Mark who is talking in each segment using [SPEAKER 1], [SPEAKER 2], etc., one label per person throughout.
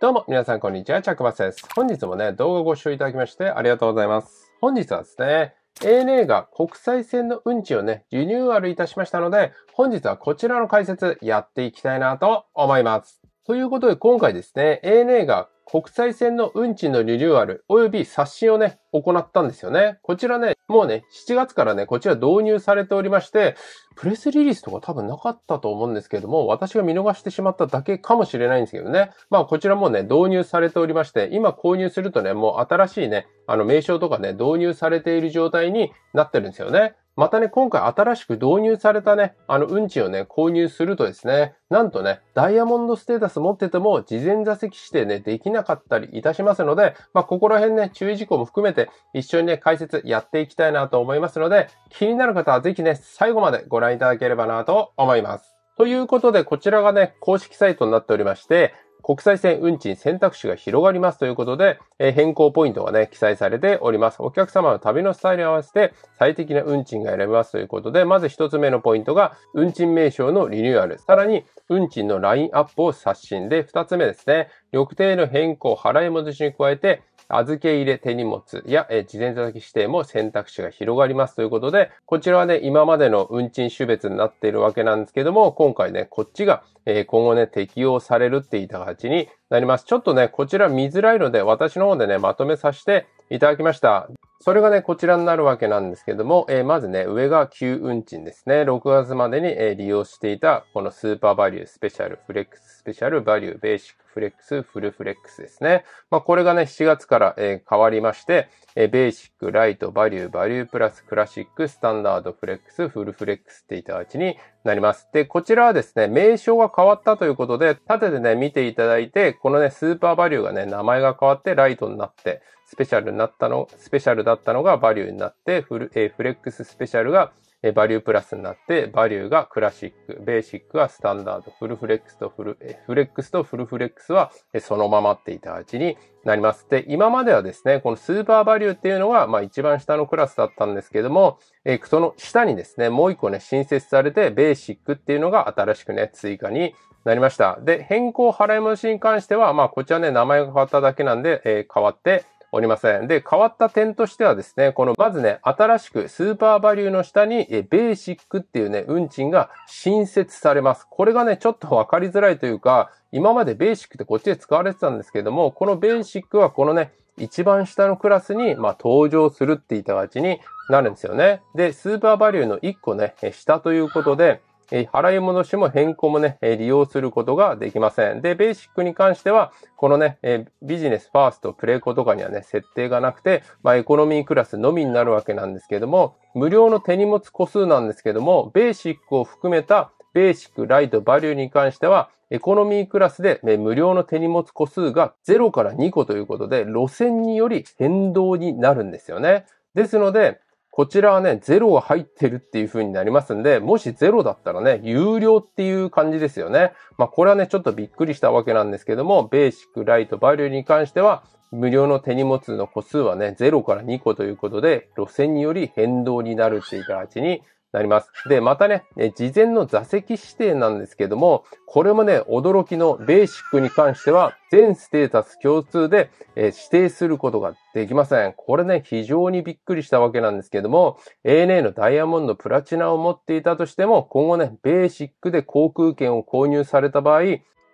[SPEAKER 1] どうも、皆さん、こんにちは。チャックバスです。本日もね、動画をご視聴いただきまして、ありがとうございます。本日はですね、ANA が国際線のうんちをね、リニューアルいたしましたので、本日はこちらの解説やっていきたいなと思います。ということで今回ですね、ANA が国際線の運賃のリニューアル及び刷新をね、行ったんですよね。こちらね、もうね、7月からね、こちら導入されておりまして、プレスリリースとか多分なかったと思うんですけども、私が見逃してしまっただけかもしれないんですけどね。まあこちらもね、導入されておりまして、今購入するとね、もう新しいね、あの名称とかね、導入されている状態になってるんですよね。またね、今回新しく導入されたね、あの運賃をね、購入するとですね、なんとね、ダイヤモンドステータス持ってても事前座席指定ね、できなかったりいたしますので、まあ、ここら辺ね、注意事項も含めて一緒にね、解説やっていきたいなと思いますので、気になる方はぜひね、最後までご覧いただければなと思います。ということで、こちらがね、公式サイトになっておりまして、国際線運賃選択肢が広がりますということで、え変更ポイントがね、記載されております。お客様の旅のスタイルに合わせて最適な運賃が選べますということで、まず一つ目のポイントが、運賃名称のリニューアル。さらに、運賃のラインアップを刷新で、二つ目ですね、翌定の変更、払い戻しに加えて、預け入れ手荷物や、え事前座席指定も選択肢が広がりますということで、こちらはね、今までの運賃種別になっているわけなんですけども、今回ね、こっちが、え今後ね、適用されるって言った形になります。ちょっとね、こちら見づらいので、私の方でね、まとめさせていただきました。それがね、こちらになるわけなんですけども、えー、まずね、上が旧運賃ですね。6月までに、えー、利用していた、このスーパーバリュー、スペシャル、フレックス、スペシャル、バリュー、ベーシック、フレックス、フルフレックスですね。まあ、これがね、7月から、えー、変わりまして、えー、ベーシック、ライト、バリュー、バリュープラス、クラシック、スタンダード、フレックス、フルフレックスっていた形になります。で、こちらはですね、名称が変わったということで、縦でね、見ていただいて、このね、スーパーバリューがね、名前が変わってライトになって、スペシャルになったの、スペシャルだったのがバリューになって、フル、えー、フレックススペシャルが、えー、バリュープラスになって、バリューがクラシック、ベーシックはスタンダード、フルフレックスとフル、えー、フレックスとフルフレックスは、えー、そのままっていた味になります。で、今まではですね、このスーパーバリューっていうのが、まあ一番下のクラスだったんですけども、えー、その下にですね、もう一個ね、新設されて、ベーシックっていうのが新しくね、追加になりました。で、変更払い戻しに関しては、まあこちらね、名前が変わっただけなんで、えー、変わって、おりません。で、変わった点としてはですね、この、まずね、新しくスーパーバリューの下に、えベーシックっていうね、運賃が新設されます。これがね、ちょっとわかりづらいというか、今までベーシックってこっちで使われてたんですけども、このベーシックはこのね、一番下のクラスに、まあ、登場するって言った形になるんですよね。で、スーパーバリューの1個ね、下ということで、え払い戻しも変更もね、利用することができません。で、ベーシックに関しては、このね、ビジネスファースト、プレイコとかにはね、設定がなくて、まあ、エコノミークラスのみになるわけなんですけども、無料の手荷物個数なんですけども、ベーシックを含めたベーシック、ライト、バリューに関しては、エコノミークラスで無料の手荷物個数が0から2個ということで、路線により変動になるんですよね。ですので、こちらはね、0が入ってるっていう風になりますんで、もし0だったらね、有料っていう感じですよね。まあこれはね、ちょっとびっくりしたわけなんですけども、ベーシック、ライト、バリューに関しては、無料の手荷物の個数はね、0から2個ということで、路線により変動になるっていう形になります。で、またね、事前の座席指定なんですけども、これもね、驚きのベーシックに関しては、全ステータス共通で指定することができません。これね、非常にびっくりしたわけなんですけども、ANA のダイヤモンドプラチナを持っていたとしても、今後ね、ベーシックで航空券を購入された場合、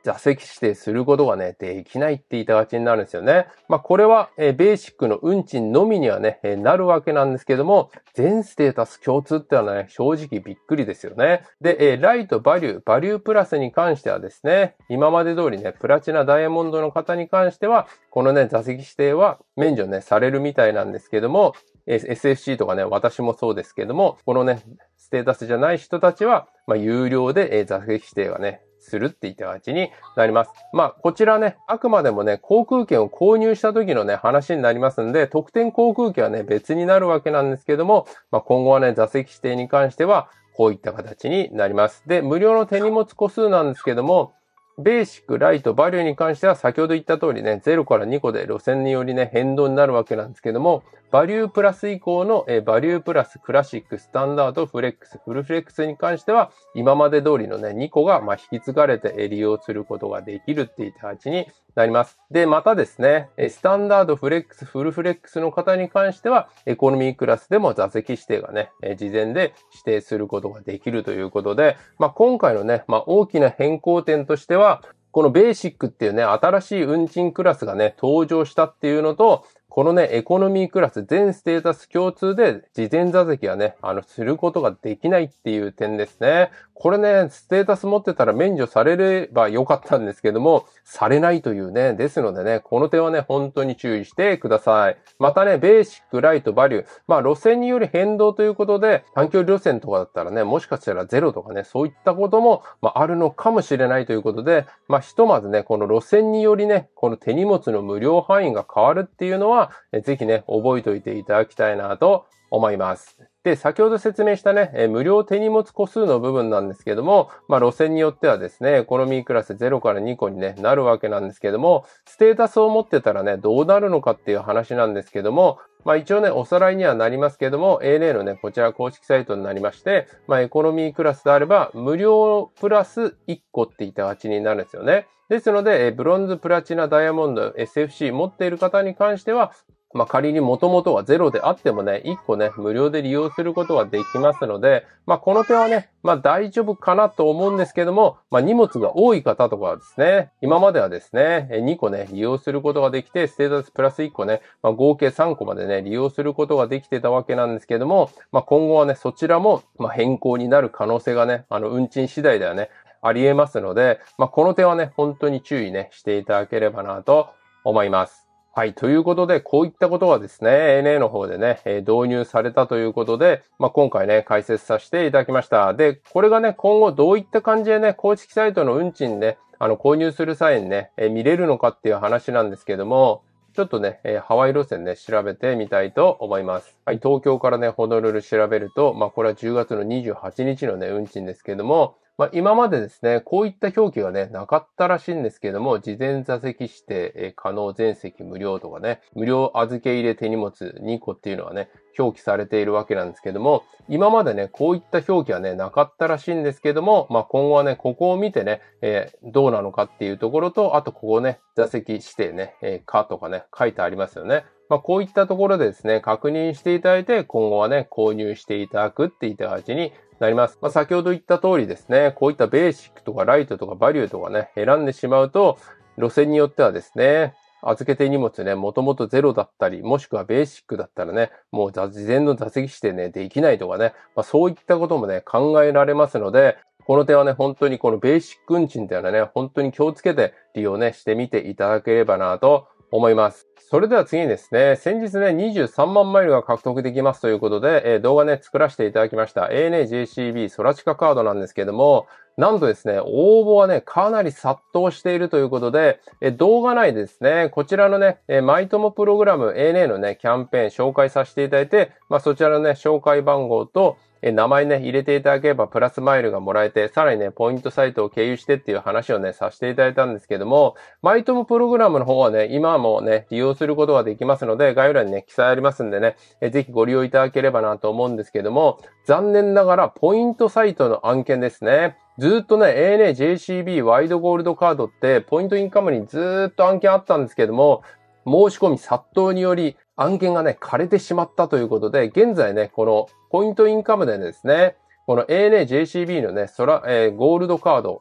[SPEAKER 1] 座席指定することがね、できないって言いたがちになるんですよね。まあ、これは、えベーシックの運賃のみにはね、えなるわけなんですけども、全ステータス共通ってのはね、正直びっくりですよね。で、えライト、バリュー、バリュープラスに関してはですね、今まで通りね、プラチナダイヤモンドの方に関しては、このね、座席指定は免除ね、されるみたいなんですけども、SFC とかね、私もそうですけども、このね、ステータスじゃない人たちは、まあ、有料で、え座席指定がね、するって言った形になります。まあ、こちらね、あくまでもね、航空券を購入した時のね、話になりますんで、特典航空券はね、別になるわけなんですけども、まあ、今後はね、座席指定に関しては、こういった形になります。で、無料の手荷物個数なんですけども、ベーシック、ライト、バリューに関しては先ほど言った通りね、0から2個で路線によりね、変動になるわけなんですけども、バリュープラス以降の、えバリュープラスクラシック、スタンダード、フレックス、フルフレックスに関しては、今まで通りのね、2個が、ま引き継がれて利用することができるっていった形になります。で、またですね、スタンダード、フレックス、フルフレックスの方に関しては、エコノミークラスでも座席指定がね、事前で指定することができるということで、まあ、今回のね、まあ、大きな変更点としては、このベーシックっていうね、新しい運賃クラスがね、登場したっていうのと、このね、エコノミークラス全ステータス共通で事前座席はね、あの、することができないっていう点ですね。これね、ステータス持ってたら免除されればよかったんですけども、されないというね、ですのでね、この点はね、本当に注意してください。またね、ベーシック、ライト、バリュー。まあ、路線により変動ということで、短距離路線とかだったらね、もしかしたらゼロとかね、そういったことも、まあ、あるのかもしれないということで、まあ、ひとまずね、この路線によりね、この手荷物の無料範囲が変わるっていうのは、ぜひね、覚えておいていただきたいなと思います。で、先ほど説明したね、え無料手荷物個数の部分なんですけども、まあ路線によってはですね、エコノミークラス0から2個に、ね、なるわけなんですけども、ステータスを持ってたらね、どうなるのかっていう話なんですけども、まあ一応ね、おさらいにはなりますけども、ANA のね、こちら公式サイトになりまして、まあエコノミークラスであれば、無料プラス1個っていった形になるんですよね。ですので、ブロンズ、プラチナ、ダイヤモンド、SFC 持っている方に関しては、まあ、仮に元々はゼロであってもね、1個ね、無料で利用することはできますので、まあ、この点はね、まあ、大丈夫かなと思うんですけども、まあ、荷物が多い方とかはですね、今まではですね、2個ね、利用することができて、ステータスプラス1個ね、まあ、合計3個までね、利用することができてたわけなんですけども、まあ、今後はね、そちらも、まあ、変更になる可能性がね、あの、運賃次第ではね、ありえますので、まあ、この点はね、本当に注意ね、していただければなと思います。はい。ということで、こういったことがですね、ANA の方でね、え導入されたということで、まあ、今回ね、解説させていただきました。で、これがね、今後どういった感じでね、公式サイトの運賃ね、あの、購入する際にね、え見れるのかっていう話なんですけども、ちょっとね、えハワイ路線ね、調べてみたいと思います。はい、東京からね、ホノルル調べると、まあ、これは10月の28日のね、運賃ですけども、まあ、今までですね、こういった表記がね、なかったらしいんですけども、事前座席指定、可能全席無料とかね、無料預け入れ手荷物2個っていうのはね、表記されているわけなんですけども、今までね、こういった表記はね、なかったらしいんですけども、まあ、今後はね、ここを見てね、えー、どうなのかっていうところと、あとここね、座席指定ね、えー、かとかね、書いてありますよね。まあ、こういったところでですね、確認していただいて、今後はね、購入していただくっていった形になります。まあ、先ほど言った通りですね、こういったベーシックとかライトとかバリューとかね、選んでしまうと、路線によってはですね、預けて荷物ね、もともとゼロだったり、もしくはベーシックだったらね、もう事前の座席指定ね、できないとかね、まあ、そういったこともね、考えられますので、この点はね、本当にこのベーシック運賃っていうのはね、本当に気をつけて利用ね、してみていただければなと思います。それでは次にですね、先日ね、23万マイルが獲得できますということで、えー、動画ね、作らせていただきました ANAJCB ソラチカカードなんですけども、なんとですね、応募はね、かなり殺到しているということで、え動画内でですね、こちらのね、えマイトモプログラム ANA のね、キャンペーン紹介させていただいて、まあそちらのね、紹介番号と、え名前ね、入れていただければプラスマイルがもらえて、さらにね、ポイントサイトを経由してっていう話をね、させていただいたんですけども、マイトムプログラムの方はね、今もね、利用することができますので、概要欄にね、記載ありますんでね、えぜひご利用いただければなと思うんですけども、残念ながら、ポイントサイトの案件ですね。ずっとね、ANA JCB ワイドゴールドカードって、ポイントインカムにずっと案件あったんですけども、申し込み殺到により、案件がね、枯れてしまったということで、現在ね、このポイントインカムでですね、この ANA JCB のね、そら、えー、ゴールドカード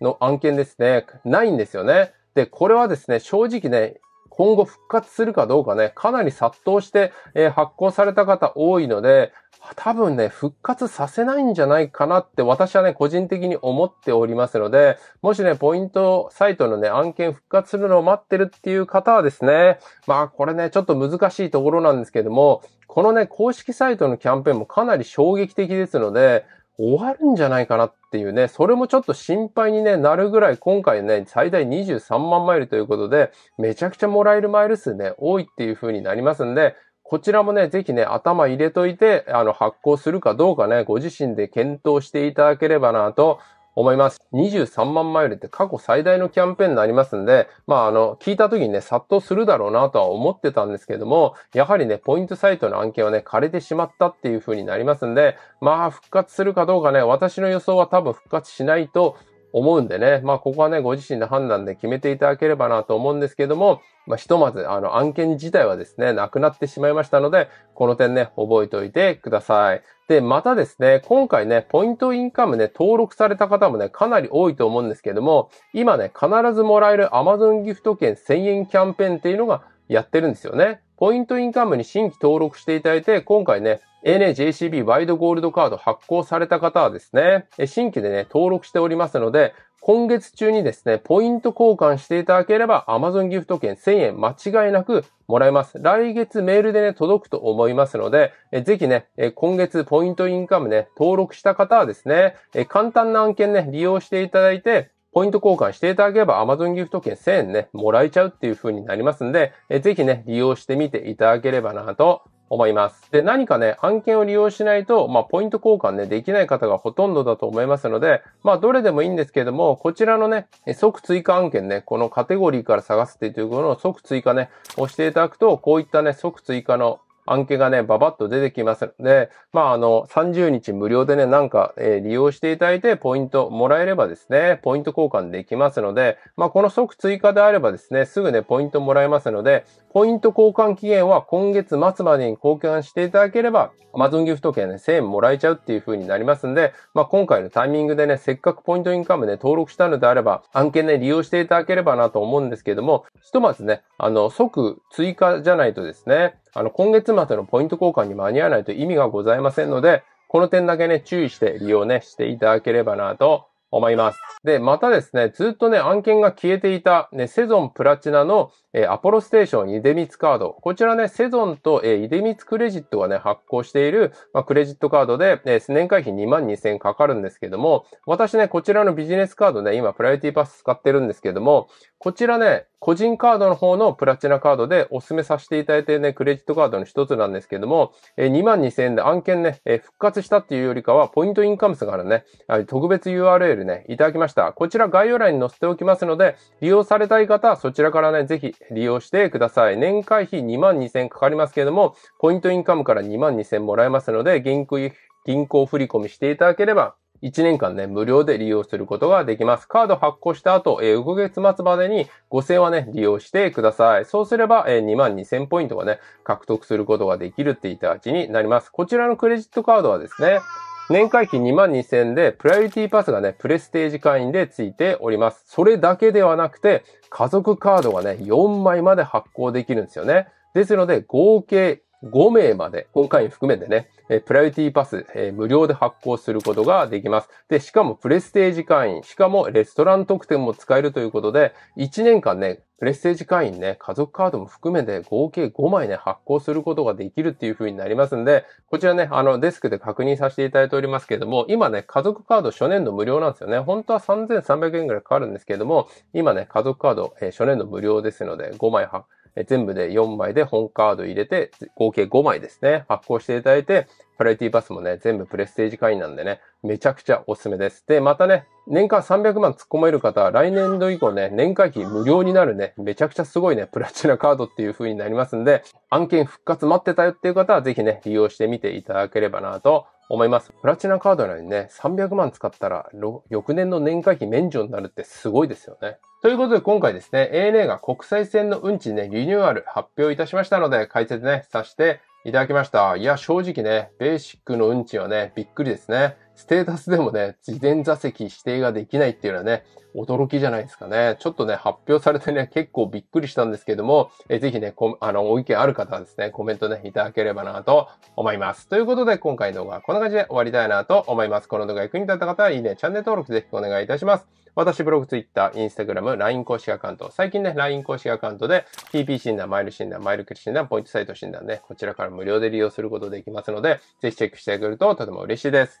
[SPEAKER 1] の案件ですね、ないんですよね。で、これはですね、正直ね、今後復活するかどうかね、かなり殺到して、えー、発行された方多いので、多分ね、復活させないんじゃないかなって私はね、個人的に思っておりますので、もしね、ポイントサイトのね、案件復活するのを待ってるっていう方はですね、まあこれね、ちょっと難しいところなんですけども、このね、公式サイトのキャンペーンもかなり衝撃的ですので、終わるんじゃないかなっっていうね、それもちょっと心配に、ね、なるぐらい今回ね、最大23万マイルということで、めちゃくちゃもらえるマイル数ね、多いっていう風になりますんで、こちらもね、ぜひね、頭入れといて、あの、発行するかどうかね、ご自身で検討していただければなと思います。23万マイルって過去最大のキャンペーンになりますんで、まああの、聞いた時にね、殺到するだろうなとは思ってたんですけども、やはりね、ポイントサイトの案件はね、枯れてしまったっていう風になりますんで、まあ復活するかどうかね、私の予想は多分復活しないと思うんでね、まあここはね、ご自身の判断で決めていただければなと思うんですけども、まあひとまず、あの案件自体はですね、なくなってしまいましたので、この点ね、覚えておいてください。で、またですね、今回ね、ポイントインカムね、登録された方もね、かなり多いと思うんですけども、今ね、必ずもらえる Amazon ギフト券1000円キャンペーンっていうのがやってるんですよね。ポイントインカムに新規登録していただいて、今回ね、a NJCB ワイドゴールドカード発行された方はですね、新規でね、登録しておりますので、今月中にですね、ポイント交換していただければ Amazon ギフト券1000円間違いなくもらえます。来月メールでね、届くと思いますので、えぜひねえ、今月ポイントインカムね、登録した方はですねえ、簡単な案件ね、利用していただいて、ポイント交換していただければ Amazon ギフト券1000円ね、もらえちゃうっていう風になりますんで、えぜひね、利用してみていただければなと思います。で、何かね、案件を利用しないと、まあ、ポイント交換ね、できない方がほとんどだと思いますので、まあ、どれでもいいんですけれども、こちらのね、即追加案件ね、このカテゴリーから探すっていうところの即追加ね、押していただくと、こういったね、即追加の案件がね、ばばっと出てきますので、まあ、あの、30日無料でね、なんか、えー、利用していただいて、ポイントもらえればですね、ポイント交換できますので、まあ、この即追加であればですね、すぐね、ポイントもらえますので、ポイント交換期限は今月末までに交換していただければ、アマゾンギフト券ね、1000円もらえちゃうっていう風になりますんで、まあ、今回のタイミングでね、せっかくポイントインカムね、登録したのであれば、案件ね、利用していただければなと思うんですけども、ひとまずね、あの、即追加じゃないとですね、あの、今月末のポイント交換に間に合わないと意味がございませんので、この点だけね、注意して利用ね、していただければなと思います。で、またですね、ずっとね、案件が消えていた、ね、セゾンプラチナの、えー、アポロステーション、イデミツカード。こちらね、セゾンと、えー、イデミツクレジットがね、発行している、まあ、クレジットカードで、えー、年会費2万2000円かかるんですけども、私ね、こちらのビジネスカードね、今、プライオリティパス使ってるんですけども、こちらね、個人カードの方のプラチナカードでお勧めさせていただいてね、クレジットカードの一つなんですけども、えー、22,000円で案件ね、えー、復活したっていうよりかは、ポイントインカムスからね、特別 URL ね、いただきました。こちら概要欄に載せておきますので、利用されたい方、はそちらからね、ぜひ利用してください。年会費22,000円かかりますけども、ポイントインカムから22,000円もらえますので、銀行振込していただければ、1年間ね、無料で利用することができます。カード発行した後、えー、5月末までに5000はね、利用してください。そうすれば、えー、22000ポイントがね、獲得することができるっていった形になります。こちらのクレジットカードはですね、年会費22000で、プライオリティパスがね、プレステージ会員で付いております。それだけではなくて、家族カードがね、4枚まで発行できるんですよね。ですので、合計5名まで、今回含めてね、えプライオリティパス、え無料で発行することができます。で、しかもプレステージ会員、しかもレストラン特典も使えるということで、1年間ね、プレステージ会員ね、家族カードも含めて合計5枚ね、発行することができるっていう風になりますんで、こちらね、あのデスクで確認させていただいておりますけれども、今ね、家族カード初年度無料なんですよね。本当は3300円くらいかかるんですけれども、今ね、家族カード、えー、初年度無料ですので、5枚発行え全部で4枚で本カード入れて、合計5枚ですね、発行していただいて、プライティパスもね、全部プレステージ会員なんでね、めちゃくちゃおすすめです。で、またね、年間300万突っ込める方は、来年度以降ね、年会費無料になるね、めちゃくちゃすごいね、プラチナカードっていう風になりますんで、案件復活待ってたよっていう方は、ぜひね、利用してみていただければなと思います。プラチナカードなのにね、300万使ったら、翌年の年会費免除になるってすごいですよね。ということで今回ですね、ANA が国際線の運賃ね、リニューアル発表いたしましたので、解説ね、させていただきました。いや、正直ね、ベーシックの運賃はね、びっくりですね。ステータスでもね、事前座席指定ができないっていうのはね、驚きじゃないですかね。ちょっとね、発表されてね、結構びっくりしたんですけども、えぜひね、あの、お意見ある方はですね、コメントね、いただければなと思います。ということで、今回の動画はこんな感じで終わりたいなと思います。この動画役に立った方は、いいね、チャンネル登録ぜひお願いいたします。私、ブログ、ツイッター、インスタグラム、LINE 公式アカウント。最近ね、LINE 公式アカウントで、TP 診断、マイル診断、マイルクリ診断、ポイントサイト診断ね、こちらから無料で利用することできますので、ぜひチェックしてあげるととても嬉しいです。